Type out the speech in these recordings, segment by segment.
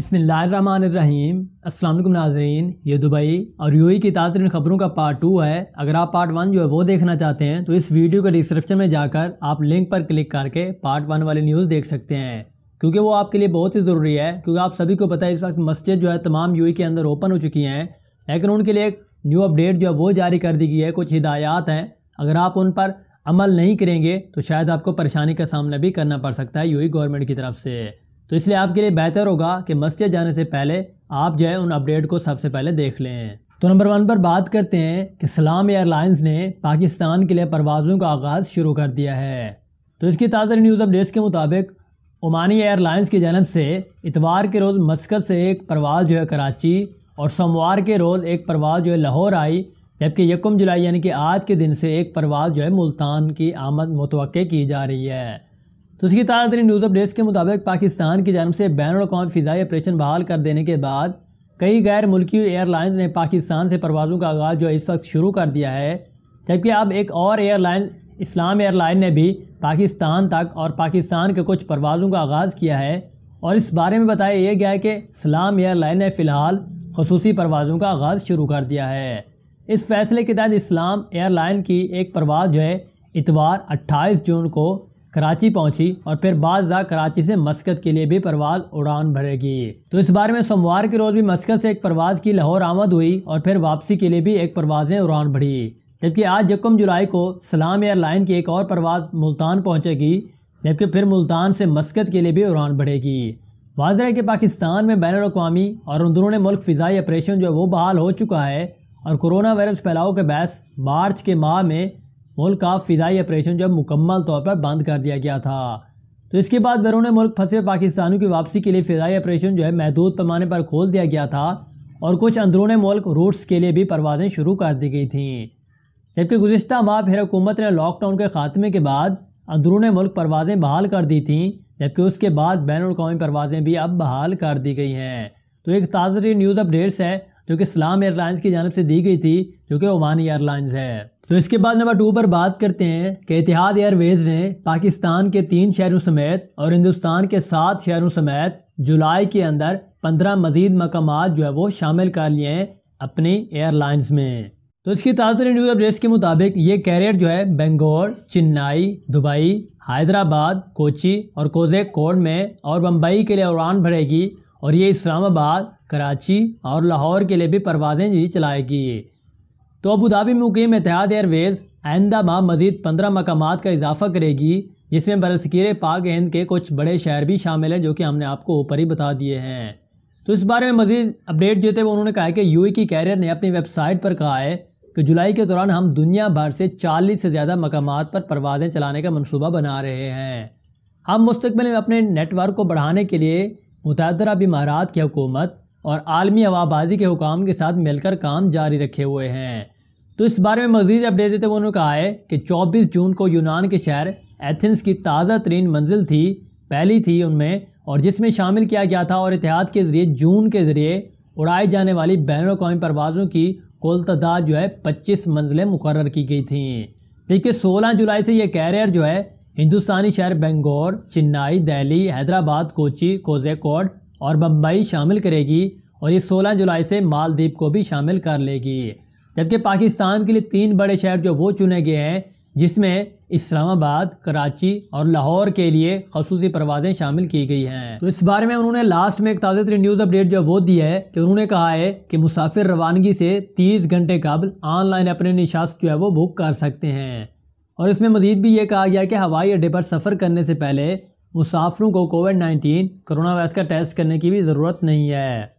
बसमीम अल्लाम नाजरीन ये दुबई और यू की ताज़ा ख़बरों का पार्ट टू है अगर आप पार्ट वन जो है वो देखना चाहते हैं तो इस वीडियो के डिस्क्रिप्शन में जाकर आप लिंक पर क्लिक करके पार्ट वन वाली न्यूज़ देख सकते हैं क्योंकि वो आपके लिए बहुत ही ज़रूरी है क्योंकि आप सभी को पता है इस वक्त मस्जिद जो है तमाम यू के अंदर ओपन हो चुकी हैं लेकिन उनके लिए एक न्यू अपडेट जो है वो जारी कर दी गई है कुछ हिदायात हैं अगर आप उन पर अमल नहीं करेंगे तो शायद आपको परेशानी का सामना भी करना पड़ सकता है यू गवर्नमेंट की तरफ से तो इसलिए आपके लिए बेहतर होगा कि मस्जिद जाने से पहले आप जो है उन अपडेट को सबसे पहले देख लें तो नंबर वन पर बात करते हैं कि सलाम एयरलाइंस ने पाकिस्तान के लिए परवाज़ों का आगाज़ शुरू कर दिया है तो इसकी ताज़ा न्यूज़ अपडेट्स के मुताबिक ओमानी एयरलाइंस की जानब से इतवार के रोज़ मस्कत से एक परवाज़ जो है कराची और सोमवार के रोज़ एक परवाज़ जो है लाहौर आई जबकि यकम जुलाई यानी कि आज के दिन से एक परवाज़ जो है मुल्तान की आमद मुतव की जा रही है तो इसकी ताज़ा तरीन न्यूज़ अपडेट्स के मुताबिक पाकिस्तान की जानब से बैन अवी फ़िज़ाई ऑपरेशन बहाल कर देने के बाद कई गैर मुल्की एयरलाइंस ने पाकिस्तान से परवाज़ों का आगाज़ जो इस वक्त शुरू कर दिया है जबकि अब एक और एयरलाइन इस्लाम एयरलाइन ने भी पाकिस्तान तक और पाकिस्तान के कुछ परवाज़ों का आगाज़ किया है और इस बारे में बताया यह गया है कि इस्लाम एयरलाइन ने फ़िलहाल खसूस परवाज़ों का आगाज़ शुरू कर दिया है इस फैसले के तहत इस्लाम एयरलाइन की एक परवाज़ जो है इतवार 28 जून को कराची पहुंची और फिर जा कराची से मस्कत के लिए भी परवाज उड़ान भरेगी तो इस बारे में सोमवार के रोज़ भी मस्कत से एक परवाज़ की लाहौर आमद हुई और फिर वापसी के लिए भी एक परवाज़ ने उड़ान भरी जबकि आज यकम जुलाई को सलाम एयरलाइन की एक और परवाज़ मुल्तान पहुँचेगी जबकि फिर मुल्तान से मस्कत के लिए भी उड़ान बढ़ेगी वाजह है कि पाकिस्तान में बैन अवी और अंदरून मुल्क फ़िज़ाई ऑपरेशन जो है वो बहाल हो चुका है और कोरोना वायरस फैलाव के बहस मार्च के माह में मुल्क का फ़िज़ाई ऑपरेशन जब मुकम्मल तौर पर बंद कर दिया गया था तो इसके बाद बैरून मुल्क फंसे पाकिस्तानियों की वापसी के लिए फ़िज़ाई ऑपरेशन जो है महदूद पैमाने पर खोल दिया गया था और कुछ अंदरून मुल्क रूट्स के लिए भी परवाजें शुरू कर दी गई थी जबकि गुजशत माह फिर हुकूमत ने लॉकडाउन के ख़ात्मे के बाद अंदरून मुल्क परवाजें बहाल कर दी थी जबकि उसके बाद बैन अवी परवाजें भी अब बहाल कर दी गई हैं तो एक ताज़ा न्यूज़ अपडेट्स है जो कि इस्लाम एयरलाइंस की जानब से दी गई थी जो कि ओमानी एयरलाइंस है तो इसके बाद नंबर टू पर बात करते हैं कि इतिहाद एयरवेज़ ने पाकिस्तान के तीन शहरों समेत और हिंदुस्तान के सात शहरों समेत जुलाई के अंदर पंद्रह मजीद मकाम जो है वो शामिल कर लिए हैं अपनी एयरलाइंस में तो इसकी ताज़ा न्यूज़ अपडेट्स के मुताबिक ये कैरियर जो है बेंगोर चेन्नई दुबई हैदराबाद कोची और कोजेक कोड में और बम्बई के लिए उड़ान भरेगी और ये इस्लामाबाद कराची और लाहौर के लिए भी परवाजें भी चलाएगी तो अबू धाबी में मुकीम एतिहाद एयरवेज़ आइंदा माह मजीद पंद्रह मकाम का इजाफा करेगी जिसमें बरसकीर पाक हिंद के कुछ बड़े शहर भी शामिल हैं जो कि हमने आपको ऊपर ही बता दिए हैं तो इस बारे में मजीद अपडेट जो थे वो उन्होंने कहा है कि यू की कैरियर ने अपनी वेबसाइट पर कहा है कि जुलाई के दौरान हम दुनिया भर से 40 से ज़्यादा मकाम पर परवाज़ें चलाने का मनसूबा बना रहे हैं हम मुस्तबिल में अपने नेटवर्क को बढ़ाने के लिए मुतहरा इमारात की हुकूमत और आलमी आवाबाजी के हुकाम के साथ मिलकर काम जारी रखे हुए हैं तो इस बारे में मजीद अपडेट देते हुए उन्होंने कहा है कि 24 जून को यूनान के शहर एथेंस की ताज़ा तरीन मंजिल थी पहली थी उनमें और जिसमें शामिल किया गया था और इतिहाद के ज़रिए जून के ज़रिए उड़ाई जाने वाली बैन अवी परवाज़ों की कुल तादाद जो है पच्चीस मंजिलें मुकर की गई थी देखिए सोलह जुलाई से ये कैरियर जो है हिंदुस्तानी शहर बेंगौर चेन्नई दिल्ली हैदराबाद कोची कोजेकोड और बम्बई शामिल करेगी और ये 16 जुलाई से मालदीप को भी शामिल कर लेगी जबकि पाकिस्तान के लिए तीन बड़े शहर जो वो चुने गए हैं जिसमें इस्लामाबाद कराची और लाहौर के लिए खसूसी परवाजें शामिल की गई हैं तो इस बारे में उन्होंने लास्ट में एक ताज़ा तरीन न्यूज़ अपडेट जो वो दी है कि उन्होंने कहा है कि मुसाफिर रवानगी से 30 घंटे कबल ऑनलाइन अपने निशास्त जो है वो बुक कर सकते हैं और इसमें मजीद भी ये कहा गया कि हवाई अड्डे पर सफ़र करने से पहले मुसाफरों को कोविड नाइन्टीन कोरोना वायरस का टेस्ट करने की भी ज़रूरत नहीं है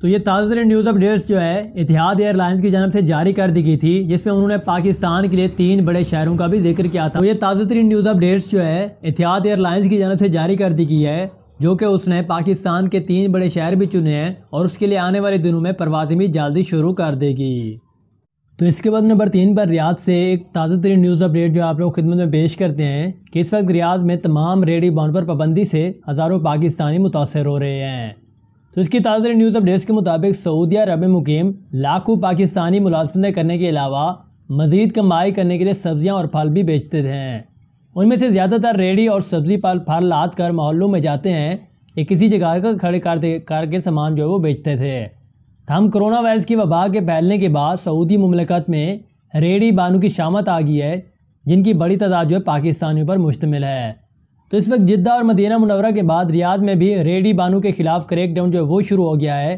तो ये ताज़ा तरीन न्यूज़ अपडेट्स जो है इतिहाद एयरलाइंस की जानब से जारी कर दी गई थी जिसमें उन्होंने पाकिस्तान के लिए तीन बड़े शहरों का भी जिक्र किया था तो ये ताज़ा तरीन न्यूज़ अपडेट्स जो है इतिहाद एयरलाइंस की जानब से जारी कर दी गई है जो कि उसने पाकिस्तान के तीन बड़े शहर भी चुने हैं और उसके लिए आने वाले दिनों में परवाज़ें भी जल्दी शुरू कर देगी तो इसके बाद नंबर तीन पर रियाद से एक ताज़ा तरीन न्यूज़ अपडेट जो आप लोग खिदमत में पेश करते हैं कि इस वक्त रियाद में तमाम रेडी बॉन पर पाबंदी से हज़ारों पाकिस्तानी मुतासर हो रहे हैं तो इसकी ताज़ा तरीन न्यूज़ अपडेट्स के मुताबिक सऊदी अरब में मुकीम लाखों पाकिस्तानी मुलाजमतें करने के अलावा मज़ीद कमाई करने के लिए सब्ज़ियाँ और फल भी बेचते थे उनमें से ज़्यादातर रेडी और सब्ज़ी पल फल लाद कर मोहल्लों में जाते हैं या किसी जगह का खड़े करके सामान जो है वो बेचते थे हम कोरोना वायरस की वबा के फैलने के बाद सऊदी ममलकत में रेडी बानू की शामत आ गई है जिनकी बड़ी तादाद जो है पाकिस्तानियों पर मुश्तमिल है तो इस वक्त जिद्दा और मदीना मुनवरा के बाद रियाद में भी रेडी बानू के ख़िलाफ़ डाउन जो है वो शुरू हो गया है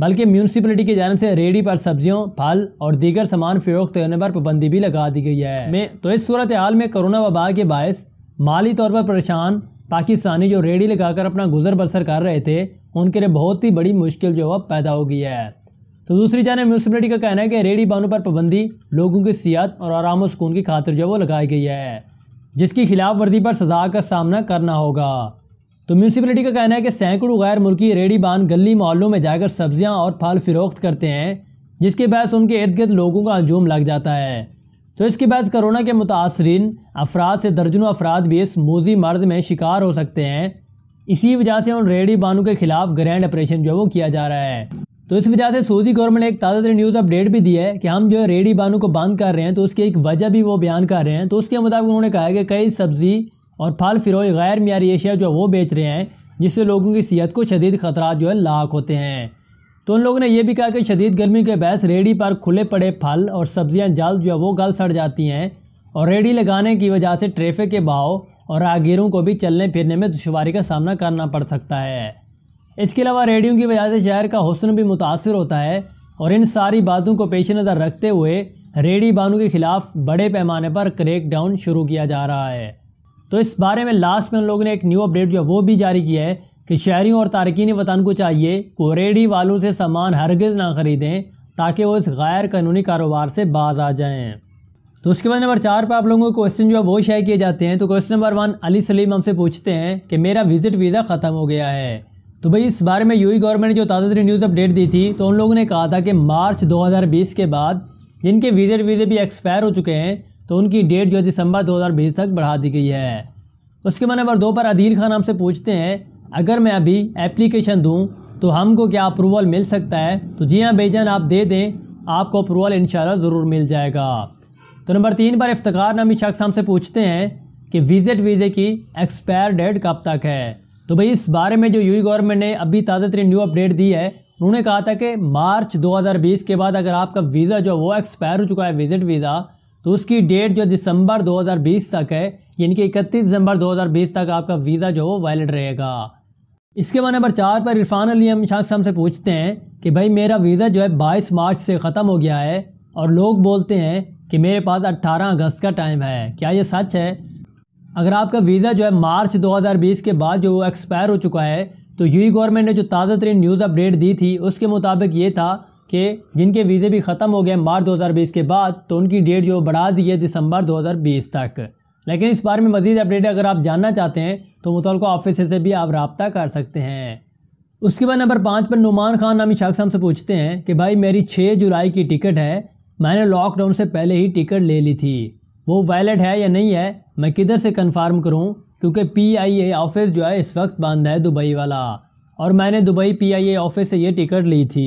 बल्कि म्यूनसिपलिटी की जानब से रेडी पर सब्जियों फल और दीगर सामान फ़रोख्त करने पर पाबंदी भी लगा दी गई है में तो इस सूरत हाल में कोरोना वबा के बायस माली तौर पर परेशान पाकिस्तानी जो रेडी लगाकर अपना गुजर बसर कर रहे थे उनके लिए बहुत ही बड़ी मुश्किल जो है पैदा हो गई है तो दूसरी जानब म्यूनसिपलिटी का कहना है कि रेडी बानों पर पाबंदी लोगों की सियात और आराम सुकून की खातिर जो है वो लगाई गई है जिसकी खिलाफ वर्दी पर सजा का सामना करना होगा तो म्यूनसिपलिटी का कहना है कि सैकड़ों गैर मुल्की रेडी बान गली मोहल्लों में जाकर सब्जियां और फल फरोख्त करते हैं जिसके बहस उनके इर्द गिर्द लोगों का अंजूम लग जाता है तो इसके बहस कोरोना के मुतासरीन अफराद से दर्जनों अफराद भी इस मोजी मर्द में शिकार हो सकते हैं इसी वजह से ऑलरेडी बानू के खिलाफ ग्रैंड ऑपरेशन जो है वो किया जा रहा है तो इस वजह से सऊदी गवर्नमेंट ने एक ताज़ा तरीन न्यूज़ अपडेट भी दी है कि हम जो है रेडी बानू को बंद कर रहे हैं तो उसकी एक वजह भी वो बयान कर रहे हैं तो उसके मुताबिक उन्होंने कहा है कि कई सब्ज़ी और फल फिरोज गैर मीरी एशिया जो है वो बेच रहे हैं जिससे लोगों की सेहत को शदीद खतरा जो है लाक होते हैं तो उन लोगों ने यह भी कहा कि शदीद गर्मी के बहस रेडी पर खुले पड़े फल और सब्ज़ियाँ जल्द जो है वो गल सड़ जाती हैं और रेडी लगाने की वजह से ट्रैफिक के बहाव और राहगीरों को भी चलने फिरने में दुशारी का सामना करना पड़ सकता है इसके अलावा रेडियो की वजह से शहर का हुसन भी मुतासर होता है और इन सारी बातों को पेश नज़र रखते हुए रेडी बानू के ख़िलाफ़ बड़े पैमाने पर डाउन शुरू किया जा रहा है तो इस बारे में लास्ट में उन लोगों ने एक न्यू अपडेट जो वो भी जारी किया है कि शहरी और तारकिन वतान को चाहिए को रेडी वालों से सामान हरगज़ ना ख़रीदें ताकि वो इस गैर कानूनी कारोबार से बाज आ जाएँ तो उसके बाद नंबर चार पर आप लोगों को क्वेश्चन जो है वो शेयर किए जाते हैं तो question number one Ali Salim हमसे पूछते हैं कि मेरा विजिट वीज़ा ख़त्म हो गया है तो भाई इस बारे में यू गवर्नमेंट e ने जो ताज़ा तरीन न्यूज़ अपडेट दी थी तो उन लोगों ने कहा था कि मार्च 2020 के बाद जिनके विजिट वीज़े भी एक्सपायर हो चुके हैं तो उनकी डेट जो दिसंबर दो तक बढ़ा दी गई है उसके बाद नंबर दो पर अदीर खान हमसे पूछते हैं अगर मैं अभी एप्लीकेशन दूँ तो हमको क्या अप्रूवल मिल सकता है तो जी हाँ भाई आप दे दें आपको अप्रूवल इन ज़रूर मिल जाएगा तो नंबर तीन पर इफ्तार नामी शख्स हमसे पूछते हैं कि विजिट वीज़े की एक्सपायर डेट कब तक है तो भाई इस बारे में जो यूई गवर्नमेंट e ने अभी ताज़ा तरीन न्यू अपडेट दी है उन्होंने कहा था कि मार्च 2020 के बाद अगर आपका वीज़ा जो वो एक्सपायर हो चुका है विजिट वीज़ा तो उसकी डेट जो दिसंबर 2020 तक है यानी कि 31 दिसंबर 2020 तक आपका वीज़ा जो वो वैलिड रहेगा इसके बाद नंबर चार पर इरफान अली हम शाह से हमसे पूछते हैं कि भाई मेरा वीज़ा जो है बाईस मार्च से ख़त्म हो गया है और लोग बोलते हैं कि मेरे पास 18 अगस्त का टाइम है क्या ये सच है अगर आपका वीज़ा जो है मार्च 2020 के बाद जो एक्सपायर हो चुका है तो यू गवर्नमेंट e ने जो ताज़ा तरीन न्यूज़ अपडेट दी थी उसके मुताबिक ये था कि जिनके वीज़े भी ख़त्म हो गए मार्च 2020 के बाद तो उनकी डेट जो बढ़ा दी है दिसंबर 2020 तक लेकिन इस बारे में मज़ीद अपडेट अगर आप जानना चाहते हैं तो मुतल ऑफिस से भी आप रबता कर सकते हैं उसके बाद नंबर पाँच पर नुमान खान नामी शख्स हमसे पूछते हैं कि भाई मेरी छः जुलाई की टिकट है मैंने लॉकडाउन से पहले ही टिकट ले ली थी वो वैलिड है या नहीं है मैं किधर से कंफर्म करूं क्योंकि पीआईए ऑफिस जो है इस वक्त बंद है दुबई वाला और मैंने दुबई पीआईए ऑफिस से ये टिकट ली थी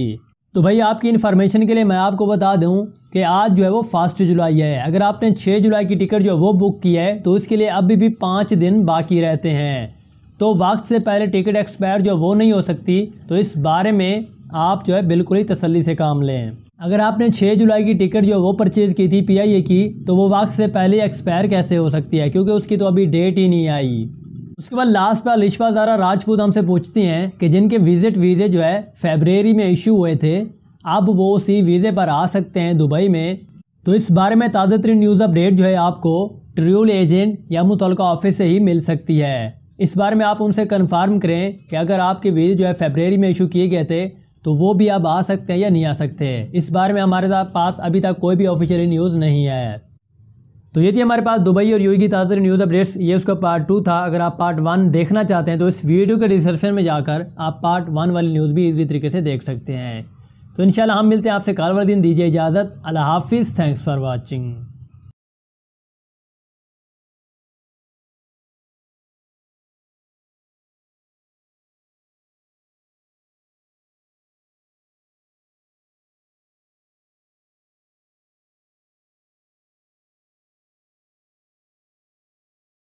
तो भाई आपकी इन्फॉर्मेशन के लिए मैं आपको बता दूं कि आज जो है वो फर्स्ट जुलाई है अगर आपने छः जुलाई की टिकट जो है वो बुक की है तो उसके लिए अभी भी पाँच दिन बाकी रहते हैं तो वक्त से पहले टिकट एक्सपायर जो वो नहीं हो सकती तो इस बारे में आप जो है बिल्कुल ही तसली से काम लें अगर आपने 6 जुलाई की टिकट जो वो परचेज़ की थी पीआईए की तो वो वक्त से पहले एक्सपायर कैसे हो सकती है क्योंकि उसकी तो अभी डेट ही नहीं आई उसके बाद लास्ट पर लिशवा ज़ारा राजपूत हमसे पूछती हैं कि जिनके विज़िट वीज़े जो है फेबरेरी में इशू हुए थे अब वो उसी वीज़े पर आ सकते हैं दुबई में तो इस बारे में ताज़ा तरीन न्यूज़ अपडेट जो है आपको ट्रियल एजेंट या मुतल ऑफिस से ही मिल सकती है इस बारे में आप उनसे कन्फर्म करें कि अगर आपके वीज़े जो है फेबररी में इशू किए गए थे तो वो भी अब आ सकते हैं या नहीं आ सकते इस बारे में हमारे पास अभी तक कोई भी ऑफिशियल न्यूज़ नहीं है तो ये थी हमारे पास दुबई और यूई की ताज़ा न्यूज़ अपडेट्स ये उसका पार्ट टू था अगर आप पार्ट वन देखना चाहते हैं तो इस वीडियो के डिस्क्रिप्शन में जाकर आप पार्ट वन वाली न्यूज़ भी इजी तरीके से देख सकते हैं तो इन हम मिलते हैं आपसे कारवा दिन दीजिए इजाज़त अल्लाह हाफिज़ थैंक्स फॉर वॉचिंग